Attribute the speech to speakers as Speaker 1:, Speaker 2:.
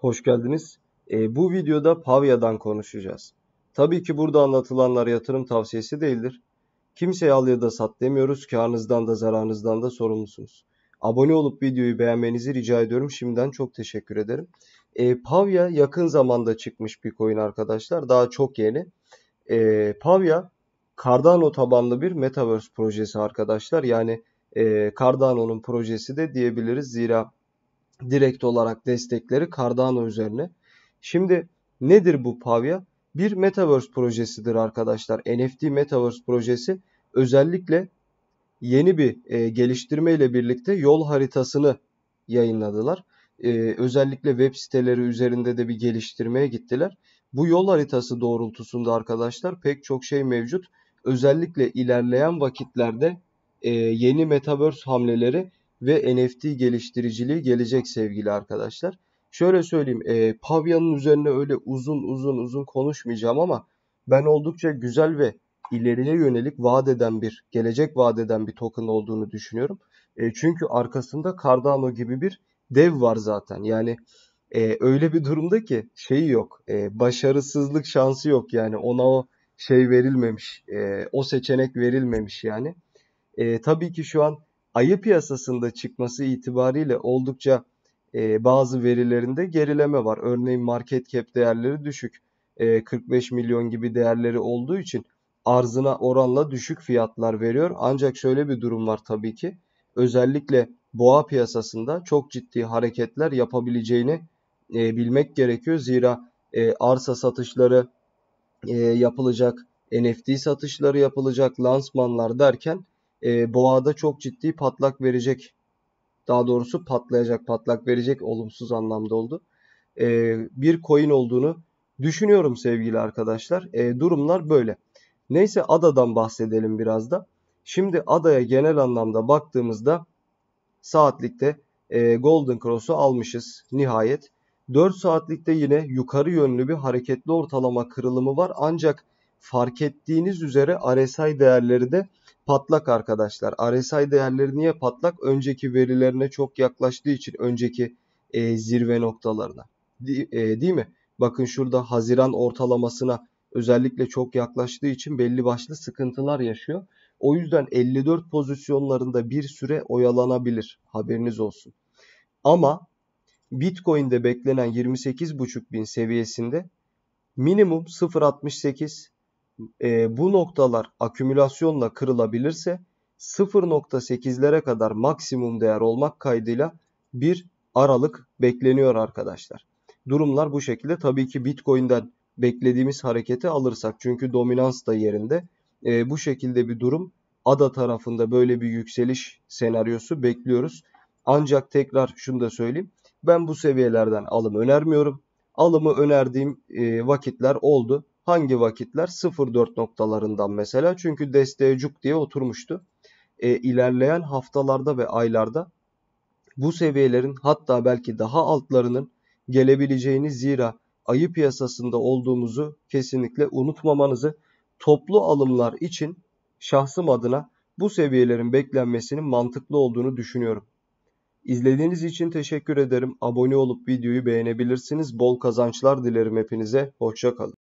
Speaker 1: Hoş geldiniz. E, bu videoda Pavia'dan konuşacağız. Tabii ki burada anlatılanlar yatırım tavsiyesi değildir. Kimseye al ya da sat demiyoruz. Karınızdan da zararınızdan da sorumlusunuz. Abone olup videoyu beğenmenizi rica ediyorum. Şimdiden çok teşekkür ederim. E, Pavya yakın zamanda çıkmış bir coin arkadaşlar. Daha çok yeni. E, Pavya Cardano tabanlı bir Metaverse projesi arkadaşlar. Yani e, Cardano'nun projesi de diyebiliriz. Zira direkt olarak destekleri Cardano üzerine. Şimdi nedir bu Pavia? Bir Metaverse projesidir arkadaşlar. NFT Metaverse projesi özellikle yeni bir e, geliştirme ile birlikte yol haritasını yayınladılar. E, özellikle web siteleri üzerinde de bir geliştirmeye gittiler. Bu yol haritası doğrultusunda arkadaşlar pek çok şey mevcut. Özellikle ilerleyen vakitlerde e, yeni Metaverse hamleleri ve NFT geliştiriciliği gelecek sevgili arkadaşlar. Şöyle söyleyeyim e, Pavya'nın üzerine öyle uzun uzun uzun konuşmayacağım ama ben oldukça güzel ve ileriye yönelik vaat eden bir, gelecek vaat eden bir token olduğunu düşünüyorum. E, çünkü arkasında Cardano gibi bir dev var zaten. Yani e, öyle bir durumda ki şeyi yok. E, başarısızlık şansı yok yani. Ona o şey verilmemiş. E, o seçenek verilmemiş yani. E, tabii ki şu an ayı piyasasında çıkması itibariyle oldukça e, bazı verilerinde gerileme var. Örneğin market cap değerleri düşük. E, 45 milyon gibi değerleri olduğu için arzına oranla düşük fiyatlar veriyor. Ancak şöyle bir durum var tabii ki. Özellikle boğa piyasasında çok ciddi hareketler yapabileceğini e, bilmek gerekiyor. Zira e, arsa satışları e, yapılacak, NFT satışları yapılacak, lansmanlar derken e, boğada çok ciddi patlak verecek. Daha doğrusu patlayacak, patlak verecek olumsuz anlamda oldu. E, bir coin olduğunu düşünüyorum sevgili arkadaşlar. E, durumlar böyle. Neyse adadan bahsedelim biraz da. Şimdi adaya genel anlamda baktığımızda saatlikte e, Golden Cross'u almışız nihayet. 4 saatlikte yine yukarı yönlü bir hareketli ortalama kırılımı var. Ancak fark ettiğiniz üzere RSI değerleri de patlak arkadaşlar. RSI değerleri niye patlak? Önceki verilerine çok yaklaştığı için önceki e, zirve noktalarına. De, e, değil mi? Bakın şurada Haziran ortalamasına özellikle çok yaklaştığı için belli başlı sıkıntılar yaşıyor. O yüzden 54 pozisyonlarında bir süre oyalanabilir. Haberiniz olsun. Ama Bitcoin'de beklenen 28.5 bin seviyesinde minimum 0.68 e, bu noktalar akümülasyonla kırılabilirse 0.8'lere kadar maksimum değer olmak kaydıyla bir aralık bekleniyor arkadaşlar. Durumlar bu şekilde. Tabii ki Bitcoin'den beklediğimiz hareketi alırsak çünkü dominans da yerinde. E, bu şekilde bir durum ADA tarafında böyle bir yükseliş senaryosu bekliyoruz. Ancak tekrar şunu da söyleyeyim. Ben bu seviyelerden alım önermiyorum. Alımı önerdiğim e, vakitler oldu. Hangi vakitler? 0-4 noktalarından mesela. Çünkü desteğe cuk diye oturmuştu. E, ilerleyen haftalarda ve aylarda bu seviyelerin hatta belki daha altlarının gelebileceğini zira ayı piyasasında olduğumuzu kesinlikle unutmamanızı toplu alımlar için şahsım adına bu seviyelerin beklenmesinin mantıklı olduğunu düşünüyorum. İzlediğiniz için teşekkür ederim. Abone olup videoyu beğenebilirsiniz. Bol kazançlar dilerim hepinize. Hoşçakalın.